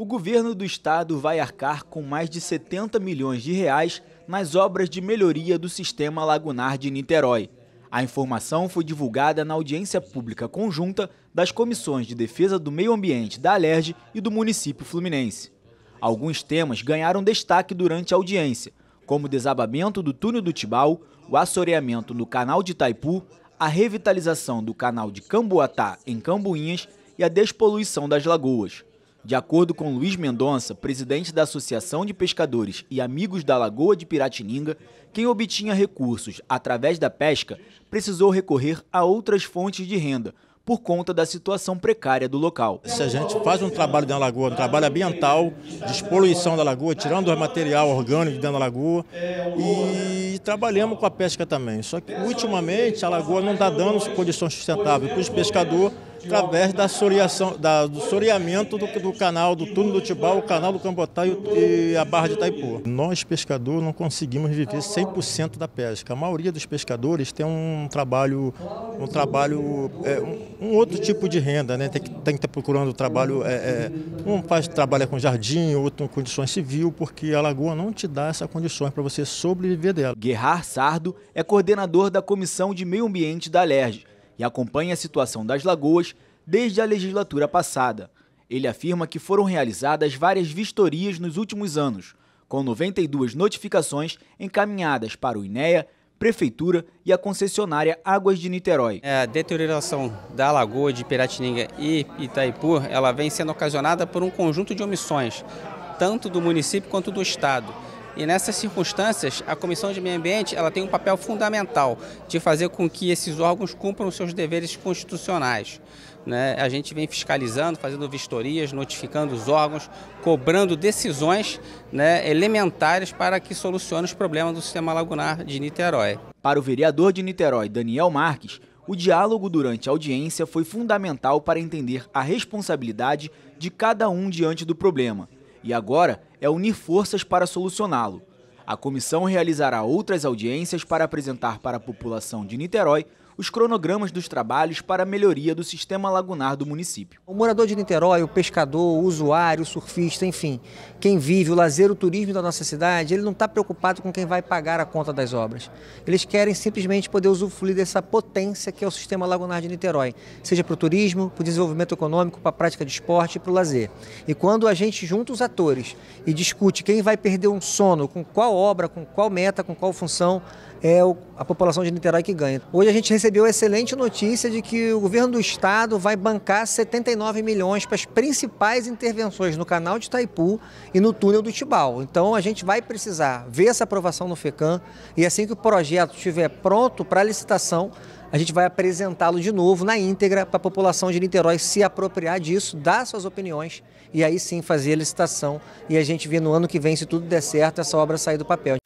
o governo do estado vai arcar com mais de 70 milhões de reais nas obras de melhoria do sistema lagunar de Niterói. A informação foi divulgada na audiência pública conjunta das comissões de defesa do meio ambiente da Alerj e do município fluminense. Alguns temas ganharam destaque durante a audiência, como o desabamento do túnel do Tibau, o assoreamento no canal de Itaipu, a revitalização do canal de Camboatá em Cambuinhas e a despoluição das lagoas. De acordo com Luiz Mendonça, presidente da Associação de Pescadores e Amigos da Lagoa de Piratininga, quem obtinha recursos através da pesca precisou recorrer a outras fontes de renda por conta da situação precária do local. Se a gente faz um trabalho dentro da lagoa, um trabalho ambiental, despoluição da lagoa, tirando o material orgânico dentro da lagoa e trabalhamos com a pesca também. Só que ultimamente a lagoa não está dando condições sustentáveis para os pescadores através da soriação, da, do soriamento do, do, canal do túnel do Tibau, o canal do Cambotá e, e a Barra de Itaipu. Nós, pescadores, não conseguimos viver 100% da pesca. A maioria dos pescadores tem um trabalho, um trabalho, é, um, um, outro tipo de renda, né? Tem que estar tem que tá procurando trabalho, é, é, um faz, trabalha com jardim, outro com condições civil, porque a lagoa não te dá essas condições para você sobreviver dela. Guerrar Sardo é coordenador da Comissão de Meio Ambiente da Alerj e acompanha a situação das lagoas desde a legislatura passada. Ele afirma que foram realizadas várias vistorias nos últimos anos, com 92 notificações encaminhadas para o INEA, Prefeitura e a concessionária Águas de Niterói. É, a deterioração da lagoa de Piratininga e Itaipu, ela vem sendo ocasionada por um conjunto de omissões, tanto do município quanto do Estado. E nessas circunstâncias, a Comissão de Meio Ambiente ela tem um papel fundamental de fazer com que esses órgãos cumpram seus deveres constitucionais. Né? A gente vem fiscalizando, fazendo vistorias, notificando os órgãos, cobrando decisões né, elementares para que solucione os problemas do sistema lagunar de Niterói. Para o vereador de Niterói, Daniel Marques, o diálogo durante a audiência foi fundamental para entender a responsabilidade de cada um diante do problema e agora é unir forças para solucioná-lo. A comissão realizará outras audiências para apresentar para a população de Niterói os cronogramas dos trabalhos para a melhoria do sistema lagunar do município. O morador de Niterói, o pescador, o usuário, o surfista, enfim, quem vive o lazer, o turismo da nossa cidade, ele não está preocupado com quem vai pagar a conta das obras. Eles querem simplesmente poder usufruir dessa potência que é o sistema lagunar de Niterói, seja para o turismo, para o desenvolvimento econômico, para a prática de esporte e para o lazer. E quando a gente junta os atores e discute quem vai perder um sono, com qual obra, com qual meta, com qual função, é a população de Niterói que ganha. Hoje a gente recebeu a excelente notícia de que o governo do estado vai bancar 79 milhões para as principais intervenções no canal de Itaipu e no túnel do Tibau. Então a gente vai precisar ver essa aprovação no FECAM e assim que o projeto estiver pronto para licitação, a gente vai apresentá-lo de novo na íntegra para a população de Niterói se apropriar disso, dar suas opiniões e aí sim fazer a licitação e a gente vê no ano que vem, se tudo der certo, essa obra sair do papel.